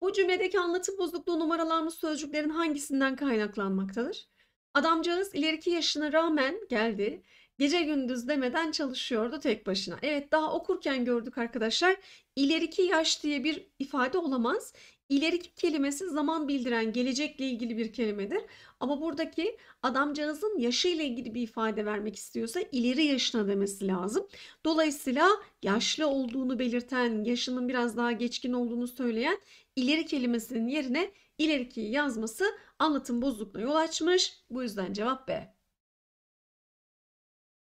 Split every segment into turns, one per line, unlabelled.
Bu cümledeki anlatım bozukluğu numaralanmış sözcüklerin hangisinden kaynaklanmaktadır? Adamcağız ileriki yaşına rağmen geldi. Gece gündüz demeden çalışıyordu tek başına. Evet daha okurken gördük arkadaşlar. İleriki yaş diye bir ifade olamaz. İleriki kelimesi zaman bildiren gelecekle ilgili bir kelimedir. Ama buradaki adamcağızın yaşıyla ilgili bir ifade vermek istiyorsa ileri yaşına demesi lazım. Dolayısıyla yaşlı olduğunu belirten, yaşının biraz daha geçkin olduğunu söyleyen ileri kelimesinin yerine ilerikiyi yazması anlatım bozukluğuna yol açmış. Bu yüzden cevap B.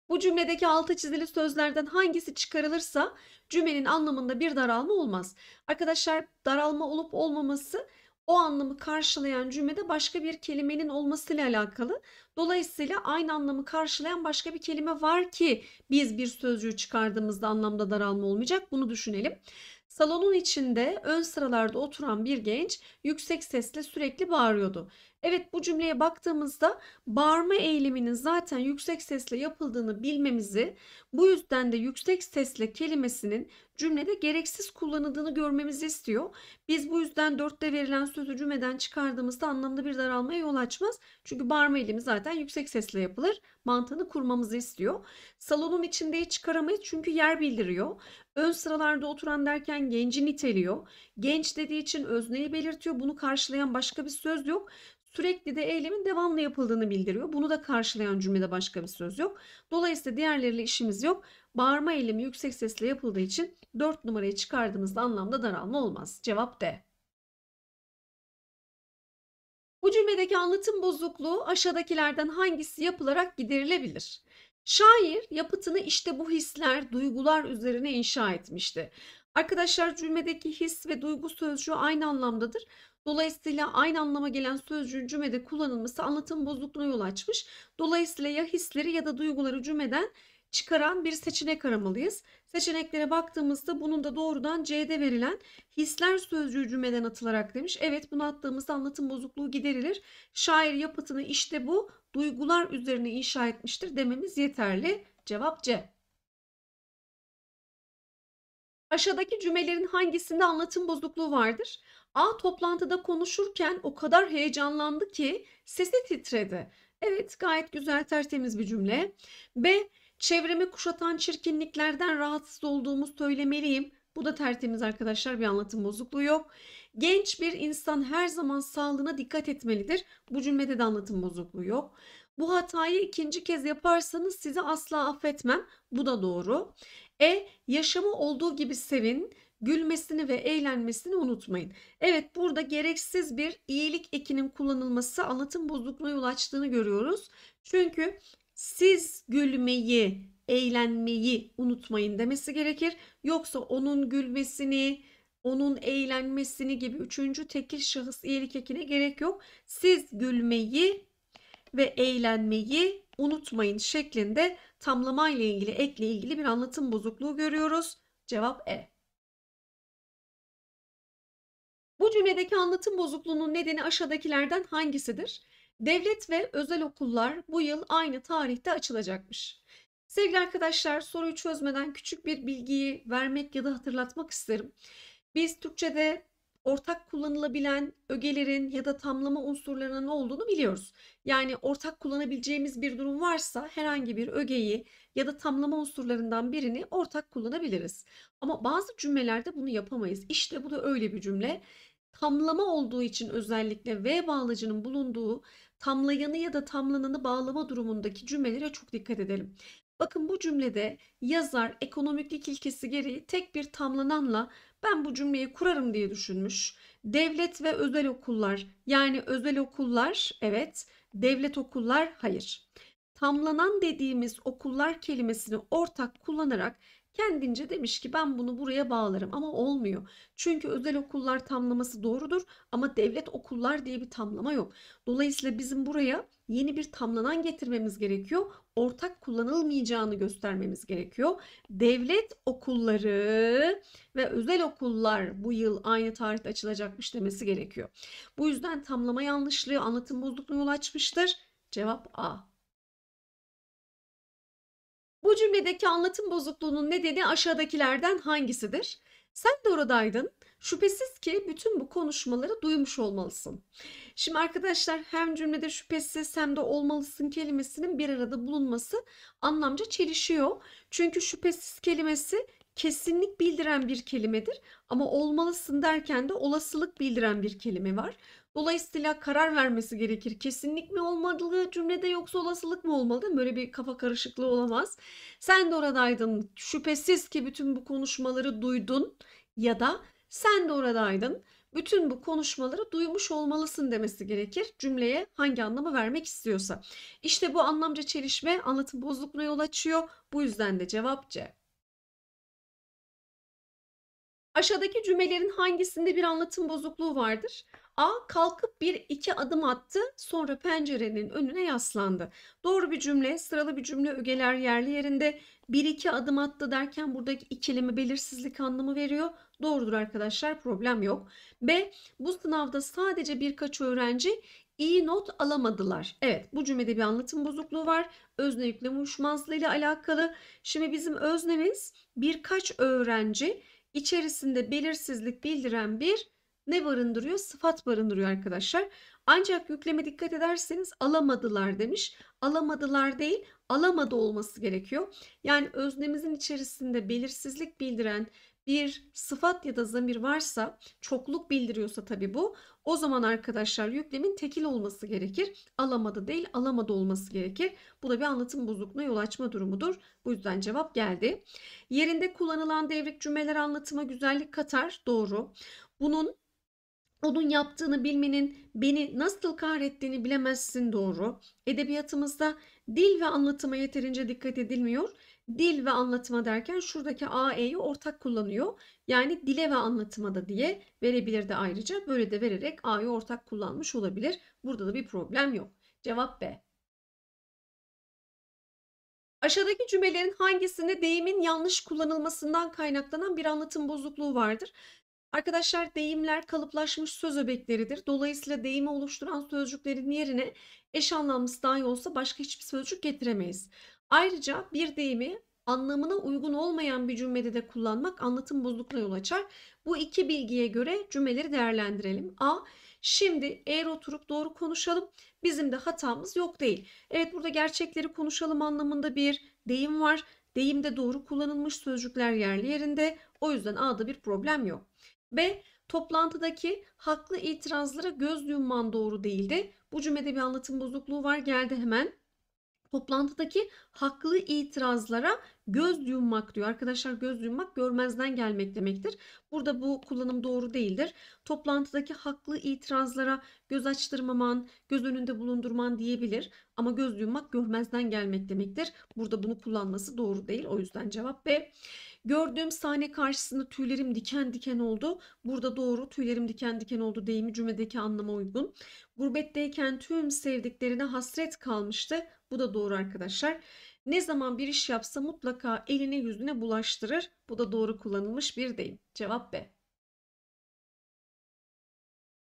Bu cümledeki altı çizili sözlerden hangisi çıkarılırsa cümlenin anlamında bir daralma olmaz. Arkadaşlar daralma olup olmaması o anlamı karşılayan cümlede başka bir kelimenin olmasıyla alakalı. Dolayısıyla aynı anlamı karşılayan başka bir kelime var ki biz bir sözcüğü çıkardığımızda anlamda daralma olmayacak. Bunu düşünelim. Salonun içinde ön sıralarda oturan bir genç yüksek sesle sürekli bağırıyordu. Evet bu cümleye baktığımızda bağırma eyleminin zaten yüksek sesle yapıldığını bilmemizi, bu yüzden de yüksek sesle kelimesinin cümlede gereksiz kullanıldığını görmemizi istiyor. Biz bu yüzden dörtte verilen sözü cümleden çıkardığımızda anlamda bir daralmaya yol açmaz. Çünkü bağırma eylemi zaten yüksek sesle yapılır. Mantığını kurmamızı istiyor. Salonun içinde hiç çıkaramayız çünkü yer bildiriyor. Ön sıralarda oturan derken genci niteliyor. Genç dediği için özneyi belirtiyor. Bunu karşılayan başka bir söz yok sürekli de eylemin devamlı yapıldığını bildiriyor. Bunu da karşılayan cümlede başka bir söz yok. Dolayısıyla diğerleriyle işimiz yok. Bağırma eylemi yüksek sesle yapıldığı için 4 numarayı çıkardığımızda anlamda daralma olmaz. Cevap D. Bu cümledeki anlatım bozukluğu aşağıdakilerden hangisi yapılarak giderilebilir? Şair yapıtını işte bu hisler, duygular üzerine inşa etmişti. Arkadaşlar cümledeki his ve duygu sözcüğü aynı anlamdadır. Dolayısıyla aynı anlama gelen sözcüğün cümlede kullanılması anlatım bozukluğuna yol açmış. Dolayısıyla ya hisleri ya da duyguları cümleden çıkaran bir seçenek aramalıyız. Seçeneklere baktığımızda bunun da doğrudan C'de verilen hisler sözcüğü cümleden atılarak demiş. Evet bunu attığımızda anlatım bozukluğu giderilir. Şair yapıtını işte bu duygular üzerine inşa etmiştir dememiz yeterli. Cevap C. Aşağıdaki cümlelerin hangisinde anlatım bozukluğu vardır? A toplantıda konuşurken o kadar heyecanlandı ki sesi titredi. Evet gayet güzel tertemiz bir cümle. B çevremi kuşatan çirkinliklerden rahatsız olduğumu söylemeliyim. Bu da tertemiz arkadaşlar bir anlatım bozukluğu yok. Genç bir insan her zaman sağlığına dikkat etmelidir. Bu cümlede de anlatım bozukluğu yok. Bu hatayı ikinci kez yaparsanız sizi asla affetmem. Bu da doğru. E yaşamı olduğu gibi sevin gülmesini ve eğlenmesini unutmayın. Evet burada gereksiz bir iyilik ekinin kullanılması anlatım bozukluğuna yol açtığını görüyoruz. Çünkü siz gülmeyi, eğlenmeyi unutmayın demesi gerekir. Yoksa onun gülmesini, onun eğlenmesini gibi üçüncü tekil şahıs iyilik ekine gerek yok. Siz gülmeyi ve eğlenmeyi unutmayın şeklinde tamlama ile ilgili ekle ilgili bir anlatım bozukluğu görüyoruz. Cevap E. Bu cümledeki anlatım bozukluğunun nedeni aşağıdakilerden hangisidir? Devlet ve özel okullar bu yıl aynı tarihte açılacakmış. Sevgili arkadaşlar soruyu çözmeden küçük bir bilgiyi vermek ya da hatırlatmak isterim. Biz Türkçe'de ortak kullanılabilen ögelerin ya da tamlama unsurlarının olduğunu biliyoruz. Yani ortak kullanabileceğimiz bir durum varsa herhangi bir ögeyi ya da tamlama unsurlarından birini ortak kullanabiliriz. Ama bazı cümlelerde bunu yapamayız. İşte bu da öyle bir cümle tamlama olduğu için özellikle V bağlacının bulunduğu tamlayanı ya da tamlananı bağlama durumundaki cümlelere çok dikkat edelim. Bakın bu cümlede yazar ekonomiklik ilkesi gereği tek bir tamlananla ben bu cümleyi kurarım diye düşünmüş. Devlet ve özel okullar yani özel okullar evet devlet okullar hayır. Tamlanan dediğimiz okullar kelimesini ortak kullanarak Kendince demiş ki ben bunu buraya bağlarım ama olmuyor. Çünkü özel okullar tamlaması doğrudur ama devlet okullar diye bir tamlama yok. Dolayısıyla bizim buraya yeni bir tamlanan getirmemiz gerekiyor. Ortak kullanılmayacağını göstermemiz gerekiyor. Devlet okulları ve özel okullar bu yıl aynı tarihte açılacakmış demesi gerekiyor. Bu yüzden tamlama yanlışlığı anlatım bozukluğuna yol açmıştır. Cevap A cümledeki anlatım bozukluğunun nedeni aşağıdakilerden hangisidir? Sen de oradaydın. Şüphesiz ki bütün bu konuşmaları duymuş olmalısın. Şimdi arkadaşlar hem cümlede şüphesiz hem de olmalısın kelimesinin bir arada bulunması anlamca çelişiyor. Çünkü şüphesiz kelimesi kesinlik bildiren bir kelimedir ama olmalısın derken de olasılık bildiren bir kelime var. Dolayısıyla karar vermesi gerekir. Kesinlik mi olmalı cümlede yoksa olasılık mı olmalı? Böyle bir kafa karışıklığı olamaz. Sen de oradaydın. Şüphesiz ki bütün bu konuşmaları duydun ya da sen de oradaydın. Bütün bu konuşmaları duymuş olmalısın demesi gerekir cümleye hangi anlamı vermek istiyorsa. İşte bu anlamca çelişme anlatım bozukluğuna yol açıyor. Bu yüzden de cevap C. Aşağıdaki cümlelerin hangisinde bir anlatım bozukluğu vardır? A. Kalkıp bir iki adım attı sonra pencerenin önüne yaslandı. Doğru bir cümle sıralı bir cümle ögeler yerli yerinde. Bir iki adım attı derken buradaki ikilimi belirsizlik anlamı veriyor. Doğrudur arkadaşlar problem yok. B. Bu sınavda sadece birkaç öğrenci iyi not alamadılar. Evet bu cümlede bir anlatım bozukluğu var. Özne yükleme uyuşmazlığı ile alakalı. Şimdi bizim öznemiz birkaç öğrenci içerisinde belirsizlik bildiren bir ne barındırıyor? Sıfat barındırıyor arkadaşlar. Ancak yükleme dikkat ederseniz alamadılar demiş. Alamadılar değil, alamadı olması gerekiyor. Yani öznemizin içerisinde belirsizlik bildiren bir sıfat ya da zamir varsa çokluk bildiriyorsa tabii bu o zaman arkadaşlar yüklemin tekil olması gerekir. Alamadı değil alamadı olması gerekir. Bu da bir anlatım bozukluğuna yol açma durumudur. Bu yüzden cevap geldi. Yerinde kullanılan devrik cümleler anlatıma güzellik katar. Doğru. Bunun onun yaptığını bilmenin beni nasıl kahrettiğini bilemezsin doğru. Edebiyatımızda dil ve anlatıma yeterince dikkat edilmiyor dil ve anlatıma derken şuradaki A, E'yi ortak kullanıyor. Yani dile ve anlatıma da diye verebilir de ayrıca. Böyle de vererek A'yı ortak kullanmış olabilir. Burada da bir problem yok. Cevap B. Aşağıdaki cümlelerin hangisinde deyimin yanlış kullanılmasından kaynaklanan bir anlatım bozukluğu vardır? Arkadaşlar deyimler kalıplaşmış söz öbekleridir. Dolayısıyla deyimi oluşturan sözcüklerin yerine eş anlamlısı dahi olsa başka hiçbir sözcük getiremeyiz. Ayrıca bir deyimi anlamına uygun olmayan bir cümlede de kullanmak anlatım bozukluğuna yol açar. Bu iki bilgiye göre cümleleri değerlendirelim. A. Şimdi eğer oturup doğru konuşalım. Bizim de hatamız yok değil. Evet burada gerçekleri konuşalım anlamında bir deyim var. Deyimde doğru kullanılmış sözcükler yerli yerinde. O yüzden A'da bir problem yok. B. Toplantıdaki haklı itirazlara göz yumman doğru değildi. Bu cümlede bir anlatım bozukluğu var. Geldi hemen toplantıdaki haklı itirazlara göz yummak diyor. Arkadaşlar göz yummak görmezden gelmek demektir. Burada bu kullanım doğru değildir. Toplantıdaki haklı itirazlara göz açtırmaman, göz önünde bulundurman diyebilir. Ama göz yummak görmezden gelmek demektir. Burada bunu kullanması doğru değil. O yüzden cevap B. Gördüğüm sahne karşısında tüylerim diken diken oldu. Burada doğru tüylerim diken diken oldu deyimi cümledeki anlama uygun. Gurbetteyken tüm sevdiklerine hasret kalmıştı bu da doğru arkadaşlar. Ne zaman bir iş yapsa mutlaka eline yüzüne bulaştırır. Bu da doğru kullanılmış bir deyim. Cevap B.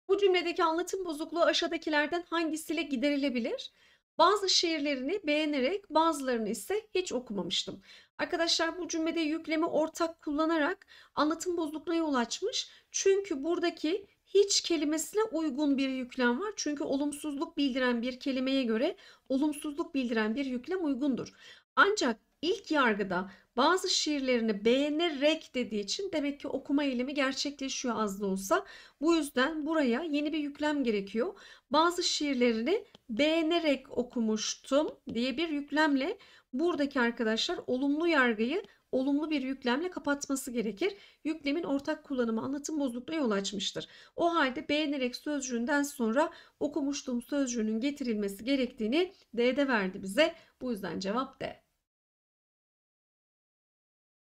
Bu cümledeki anlatım bozukluğu aşağıdakilerden hangisiyle giderilebilir? Bazı şiirlerini beğenerek bazılarını ise hiç okumamıştım. Arkadaşlar bu cümlede yüklemi ortak kullanarak anlatım bozukluğuna yol açmış. Çünkü buradaki hiç kelimesine uygun bir yüklem var. Çünkü olumsuzluk bildiren bir kelimeye göre olumsuzluk bildiren bir yüklem uygundur. Ancak ilk yargıda bazı şiirlerini beğenerek dediği için demek ki okuma eylemi gerçekleşiyor az da olsa. Bu yüzden buraya yeni bir yüklem gerekiyor. Bazı şiirlerini beğenerek okumuştum diye bir yüklemle buradaki arkadaşlar olumlu yargıyı olumlu bir yüklemle kapatması gerekir. Yüklemin ortak kullanımı anlatım bozukluğuna yol açmıştır. O halde beğenerek sözcüğünden sonra okumuştum sözcüğünün getirilmesi gerektiğini D'de verdi bize. Bu yüzden cevap D.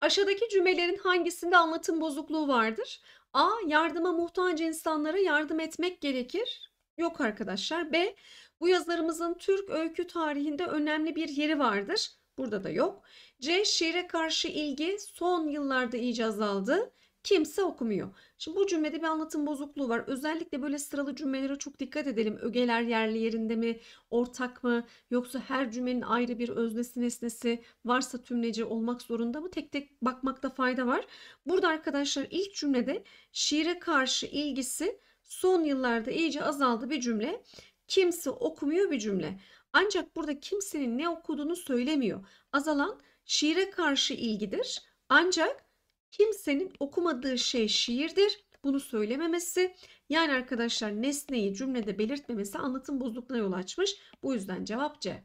Aşağıdaki cümlelerin hangisinde anlatım bozukluğu vardır? A. Yardıma muhtaç insanlara yardım etmek gerekir. Yok arkadaşlar. B. Bu yazarımızın Türk öykü tarihinde önemli bir yeri vardır. Burada da yok. C. Şiire karşı ilgi son yıllarda iyice azaldı. Kimse okumuyor. Şimdi bu cümlede bir anlatım bozukluğu var. Özellikle böyle sıralı cümlelere çok dikkat edelim. Ögeler yerli yerinde mi, ortak mı yoksa her cümlenin ayrı bir öznesi nesnesi varsa tümleci olmak zorunda mı? Tek tek bakmakta fayda var. Burada arkadaşlar ilk cümlede şiire karşı ilgisi son yıllarda iyice azaldı bir cümle. Kimse okumuyor bir cümle. Ancak burada kimsenin ne okuduğunu söylemiyor. Azalan şiire karşı ilgidir. Ancak kimsenin okumadığı şey şiirdir. Bunu söylememesi yani arkadaşlar nesneyi cümlede belirtmemesi anlatım bozukluğuna yol açmış. Bu yüzden cevap C.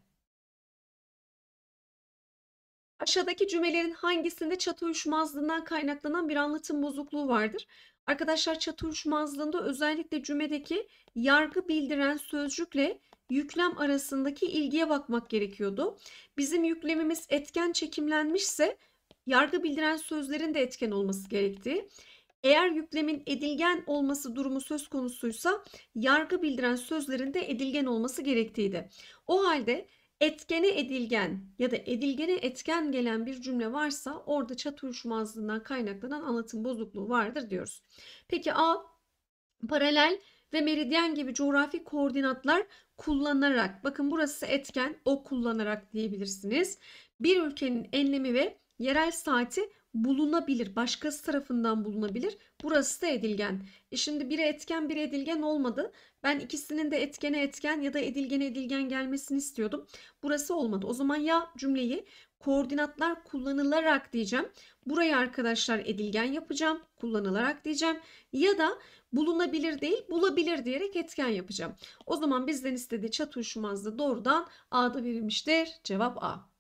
Aşağıdaki cümlelerin hangisinde çatı uyuşmazlığından kaynaklanan bir anlatım bozukluğu vardır? Arkadaşlar çatı uyuşmazlığında özellikle cümledeki yargı bildiren sözcükle yüklem arasındaki ilgiye bakmak gerekiyordu. Bizim yüklemimiz etken çekimlenmişse yargı bildiren sözlerin de etken olması gerektiği. Eğer yüklemin edilgen olması durumu söz konusuysa yargı bildiren sözlerin de edilgen olması gerektiğiydi. O halde etkene edilgen ya da edilgene etken gelen bir cümle varsa orada çatı uyuşmazlığından kaynaklanan anlatım bozukluğu vardır diyoruz. Peki A paralel ve meridyen gibi coğrafi koordinatlar kullanarak bakın burası etken o kullanarak diyebilirsiniz. Bir ülkenin enlemi ve yerel saati bulunabilir. Başkası tarafından bulunabilir. Burası da edilgen. E şimdi biri etken biri edilgen olmadı. Ben ikisinin de etkene etken ya da edilgene edilgen gelmesini istiyordum. Burası olmadı. O zaman ya cümleyi koordinatlar kullanılarak diyeceğim. Burayı arkadaşlar edilgen yapacağım. Kullanılarak diyeceğim. Ya da bulunabilir değil bulabilir diyerek etken yapacağım. O zaman bizden istediği çatışmazdı doğrudan A'da verilmiştir. Cevap A.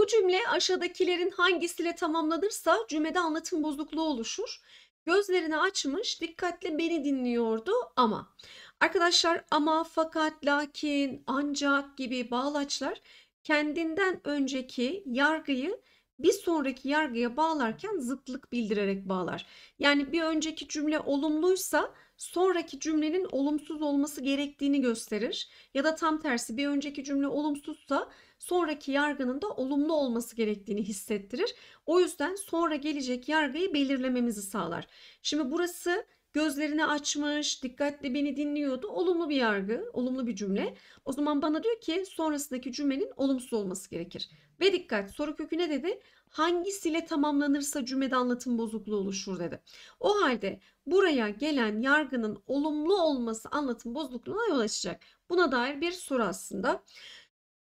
Bu cümle aşağıdakilerin hangisiyle tamamlanırsa cümlede anlatım bozukluğu oluşur. Gözlerini açmış, dikkatle beni dinliyordu ama. Arkadaşlar ama, fakat, lakin, ancak gibi bağlaçlar kendinden önceki yargıyı bir sonraki yargıya bağlarken zıtlık bildirerek bağlar. Yani bir önceki cümle olumluysa sonraki cümlenin olumsuz olması gerektiğini gösterir ya da tam tersi bir önceki cümle olumsuzsa sonraki yargının da olumlu olması gerektiğini hissettirir. O yüzden sonra gelecek yargıyı belirlememizi sağlar. Şimdi burası gözlerini açmış, dikkatli beni dinliyordu. Olumlu bir yargı, olumlu bir cümle. O zaman bana diyor ki sonrasındaki cümlenin olumsuz olması gerekir. Ve dikkat soru kökü ne dedi? Hangisiyle tamamlanırsa cümlede anlatım bozukluğu oluşur dedi. O halde buraya gelen yargının olumlu olması anlatım bozukluğuna yol açacak. Buna dair bir soru aslında.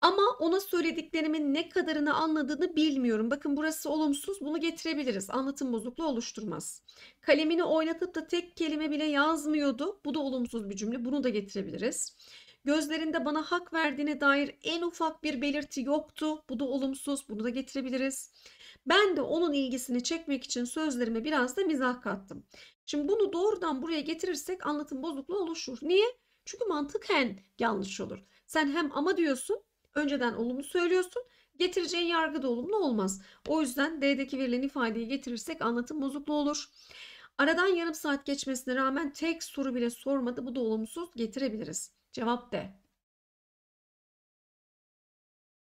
Ama ona söylediklerimin ne kadarını anladığını bilmiyorum. Bakın burası olumsuz bunu getirebiliriz. Anlatım bozukluğu oluşturmaz. Kalemini oynatıp da tek kelime bile yazmıyordu. Bu da olumsuz bir cümle. Bunu da getirebiliriz. Gözlerinde bana hak verdiğine dair en ufak bir belirti yoktu. Bu da olumsuz. Bunu da getirebiliriz. Ben de onun ilgisini çekmek için sözlerime biraz da mizah kattım. Şimdi bunu doğrudan buraya getirirsek anlatım bozukluğu oluşur. Niye? Çünkü mantıken yanlış olur. Sen hem ama diyorsun önceden olumlu söylüyorsun. Getireceğin yargı da olumlu olmaz. O yüzden D'deki verilen ifadeyi getirirsek anlatım bozukluğu olur. Aradan yarım saat geçmesine rağmen tek soru bile sormadı. Bu da olumsuz getirebiliriz. Cevap D.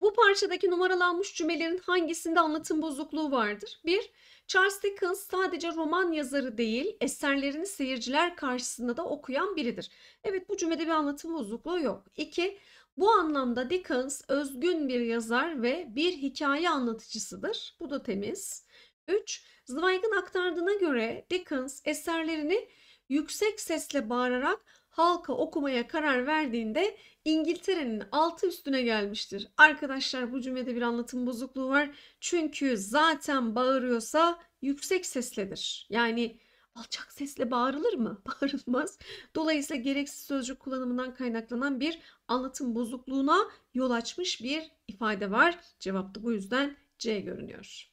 Bu parçadaki numaralanmış cümlelerin hangisinde anlatım bozukluğu vardır? 1. Charles Dickens sadece roman yazarı değil, eserlerini seyirciler karşısında da okuyan biridir. Evet bu cümlede bir anlatım bozukluğu yok. 2. Bu anlamda Dickens özgün bir yazar ve bir hikaye anlatıcısıdır. Bu da temiz. 3. Zweig'in aktardığına göre Dickens eserlerini yüksek sesle bağırarak halka okumaya karar verdiğinde İngiltere'nin altı üstüne gelmiştir. Arkadaşlar bu cümlede bir anlatım bozukluğu var. Çünkü zaten bağırıyorsa yüksek sesledir. Yani alçak sesle bağırılır mı? Bağırılmaz. Dolayısıyla gereksiz sözcük kullanımından kaynaklanan bir anlatım bozukluğuna yol açmış bir ifade var. Cevapta bu yüzden C görünüyor.